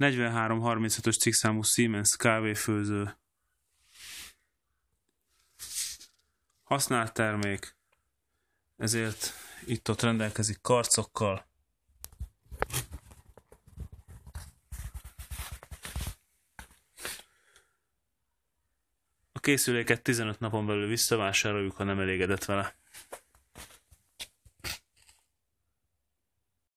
4335-ös cikkszámú Siemens kávéfőző. Használt termék, ezért itt-ott rendelkezik karcokkal. A készüléket 15 napon belül visszavásároljuk, ha nem elégedett vele.